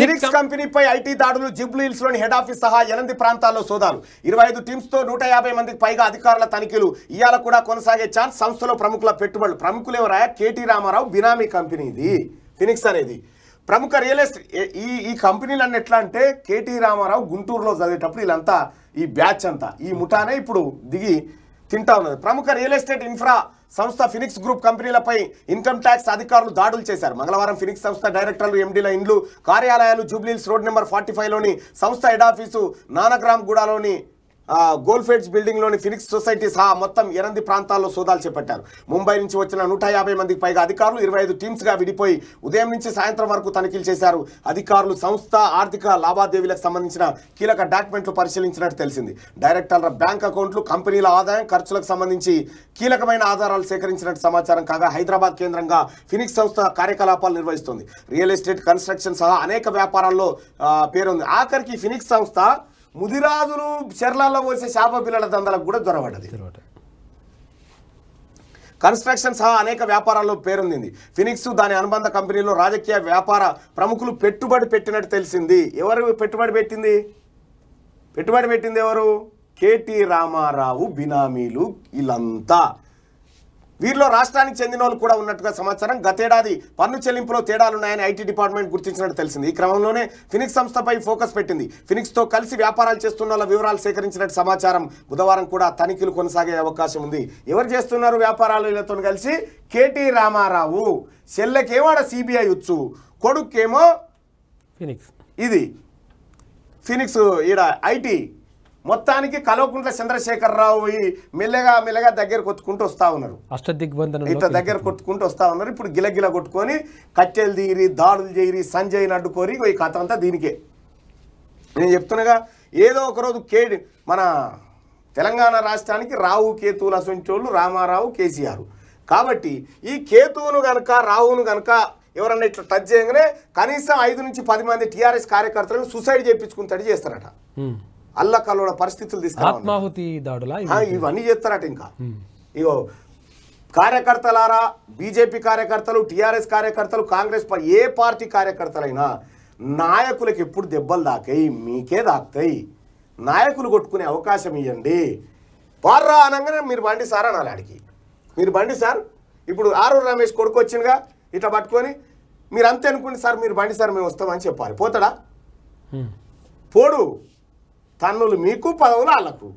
Phoenix కంపెనీపై IT దాడులు జిబ్లీ హిల్స్ లోని హెడ్ ఆఫీస్ సహా ఎనిమిది ప్రాంతాల్లో సోదాలు ఇరవై ఐదు టీమ్స్ తో నూట యాభై మందికి పైగా అధికారుల తనిఖీలు ఇవాళ కూడా కొనసాగే ఛాన్స్ సంస్థలో ప్రముఖుల పెట్టుబడులు ప్రముఖులు ఎవరాయా కేటీ రామారావు బినామీ కంపెనీ ఇది ఫినిక్స్ అనేది ప్రముఖ రియల్ ఎస్టేట్ ఈ ఈ అన్ని ఎట్లా అంటే కేటీ రామారావు గుంటూరులో చదివేటప్పుడు వీళ్ళంతా ఈ బ్యాచ్ అంతా ఈ ముఠానే ఇప్పుడు దిగి తింటా ఉన్నది ప్రముఖ రియల్ ఎస్టేట్ ఇన్ఫ్రా సంస్థ ఫినిక్స్ గ్రూప్ కంపెనీలపై ఇన్కమ్ ట్యాక్స్ అధికారులు దాడులు చేశారు మంగళవారం ఫినిక్స్ సంస్థ డైరెక్టర్లు ఎండీల ఇండ్లు కార్యాలయాలు జూబ్లీల్స్ రోడ్ నెంబర్ ఫార్టీ ఫైవ్లోని సంస్థ హెడ్ ఆఫీసు నానగ్రామ్ గూడాలోని బిల్డింగ్ బిల్డింగ్లోని ఫినిక్స్ సొసైటీ సహా మొత్తం ఎనిమిది ప్రాంతాల్లో సోదాలు చేపట్టారు ముంబై నుంచి వచ్చిన నూట మందికి పైగా అధికారులు ఇరవై ఐదు టీమ్స్గా విడిపోయి ఉదయం నుంచి సాయంత్రం వరకు తనిఖీలు చేశారు అధికారులు సంస్థ ఆర్థిక లావాదేవీలకు సంబంధించిన కీలక డాక్యుమెంట్లు పరిశీలించినట్టు తెలిసింది డైరెక్టర్ల బ్యాంక్ అకౌంట్లు కంపెనీల ఆదాయం ఖర్చులకు సంబంధించి కీలకమైన ఆధారాలు సేకరించినట్టు సమాచారం కాగా హైదరాబాద్ కేంద్రంగా ఫినిక్స్ సంస్థ కార్యకలాపాలు నిర్వహిస్తుంది రియల్ ఎస్టేట్ కన్స్ట్రక్షన్ సహా అనేక వ్యాపారాల్లో పేరుంది ఆఖరికి ఫినిక్స్ సంస్థ ముదిరాజులు చెర్లాల్లో పోసే చేప పిల్లల దందలకు కూడా దొరబడ్డది కన్స్ట్రక్షన్ సహా అనేక వ్యాపారాల్లో పేరొందింది ఫినిక్స్ దాని అనుబంధ కంపెనీలో రాజకీయ వ్యాపార ప్రముఖులు పెట్టుబడి పెట్టినట్టు తెలిసింది ఎవరు పెట్టుబడి పెట్టింది పెట్టుబడి పెట్టింది ఎవరు కేటీ రామారావు బినామీలు వీళ్ళంతా వీరిలో రాష్ట్రానికి చెందిన వాళ్ళు కూడా ఉన్నట్టుగా సమాచారం గతేడాది పన్ను చెల్లింపులో తేడాలున్నాయని ఐటీ డిపార్ట్మెంట్ గుర్తించినట్టు తెలిసింది ఈ క్రమంలోనే ఫినిక్స్ సంస్థపై ఫోకస్ పెట్టింది ఫినిక్స్తో కలిసి వ్యాపారాలు చేస్తున్న వాళ్ళ వివరాలు సేకరించినట్టు సమాచారం బుధవారం కూడా తనిఖీలు కొనసాగే అవకాశం ఉంది ఎవరు చేస్తున్నారు వ్యాపారాలు వీళ్ళతో కలిసి కేటీ రామారావు చెల్లెకేమాడ సిబిఐ ఉచ్చు కొడుకేమో ఫినిక్స్ ఇది ఫినిక్స్ ఈడ ఐటీ మొత్తానికి కల్వకుంట్ల చంద్రశేఖరరావు మెల్లగా మెల్లగా దగ్గర కొట్టుకుంటూ వస్తూ ఉన్నారు అష్టదిగ్బంధన ఇట్లా దగ్గర కొట్టుకుంటూ వస్తా ఉన్నారు ఇప్పుడు గిలగిల కొట్టుకొని కట్టెలు తీరి దాడులు చేరి సంజయ్ అడ్డుకొని ఈ కథ అంతా దీనికే నేను చెప్తున్నాగా ఏదో ఒకరోజు కేడి మన తెలంగాణ రాష్ట్రానికి రావు కేతువుల సొంచోళ్ళు రామారావు కేసీఆర్ కాబట్టి ఈ కేతువును గనక రావును గనక ఎవరన్నా ఇట్లా టచ్ చేయగానే కనీసం ఐదు నుంచి పది మంది టీఆర్ఎస్ కార్యకర్తలను సూసైడ్ చేయించుకుని తడి చేస్తారట అల్లకల్లోడ పరిస్థితులు తీసుకురావాలి ఇవన్నీ చేస్తారట ఇంకా ఇగో కార్యకర్తలారా బీజేపీ కార్యకర్తలు టీఆర్ఎస్ కార్యకర్తలు కాంగ్రెస్ ఏ పార్టీ కార్యకర్తలైనా నాయకులకు ఎప్పుడు దెబ్బలు దాకాయి మీకే దాకుతాయి నాయకులు కొట్టుకునే అవకాశం ఇవ్వండి పార్రా అనగానే మీరు బండి సార్ అనాలి ఆడికి మీరు బండి సార్ ఇప్పుడు ఆరు రమేష్ కొడుకు వచ్చిందిగా ఇట్లా పట్టుకొని మీరు అంతే అనుకోండి సార్ మీరు బండి సార్ మేము వస్తామని చెప్పాలి పోతాడా పోడు తన్నులు మీకు పదవులు వాళ్ళకు